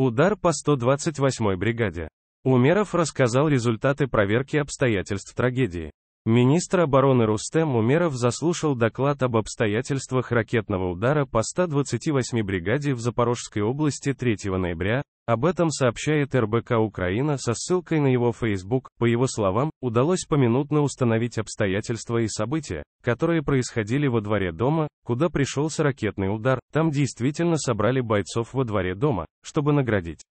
Удар по 128-й бригаде. Умеров рассказал результаты проверки обстоятельств трагедии. Министр обороны Рустем Умеров заслушал доклад об обстоятельствах ракетного удара по 128 бригаде в Запорожской области 3 ноября. Об этом сообщает РБК Украина со ссылкой на его Facebook. По его словам, удалось поминутно установить обстоятельства и события, которые происходили во дворе дома, куда пришелся ракетный удар, там действительно собрали бойцов во дворе дома, чтобы наградить.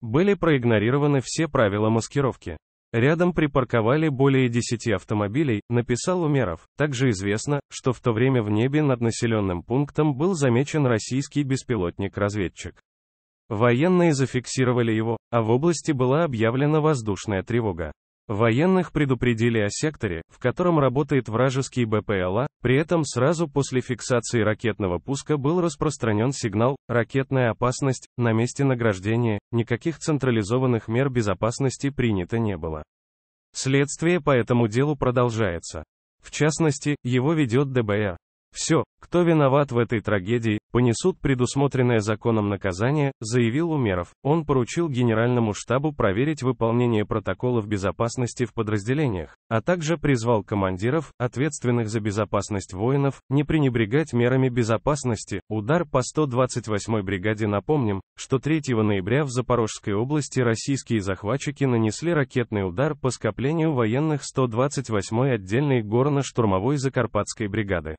Были проигнорированы все правила маскировки. Рядом припарковали более 10 автомобилей, написал Умеров. Также известно, что в то время в небе над населенным пунктом был замечен российский беспилотник-разведчик. Военные зафиксировали его, а в области была объявлена воздушная тревога. Военных предупредили о секторе, в котором работает вражеский БПЛА, при этом сразу после фиксации ракетного пуска был распространен сигнал «Ракетная опасность», на месте награждения, никаких централизованных мер безопасности принято не было. Следствие по этому делу продолжается. В частности, его ведет ДБР. Все, кто виноват в этой трагедии, понесут предусмотренное законом наказание, заявил Умеров. Он поручил Генеральному штабу проверить выполнение протоколов безопасности в подразделениях, а также призвал командиров, ответственных за безопасность воинов, не пренебрегать мерами безопасности. Удар по 128-й бригаде напомним, что 3 ноября в Запорожской области российские захватчики нанесли ракетный удар по скоплению военных 128-й отдельной горно-штурмовой Закарпатской бригады.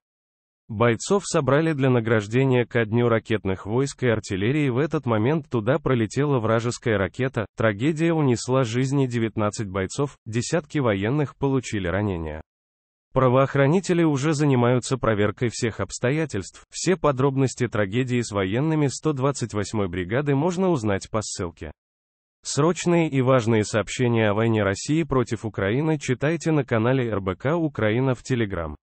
Бойцов собрали для награждения ко дню ракетных войск и артиллерии в этот момент туда пролетела вражеская ракета, трагедия унесла жизни 19 бойцов, десятки военных получили ранения. Правоохранители уже занимаются проверкой всех обстоятельств, все подробности трагедии с военными 128-й бригады можно узнать по ссылке. Срочные и важные сообщения о войне России против Украины читайте на канале РБК Украина в Телеграм.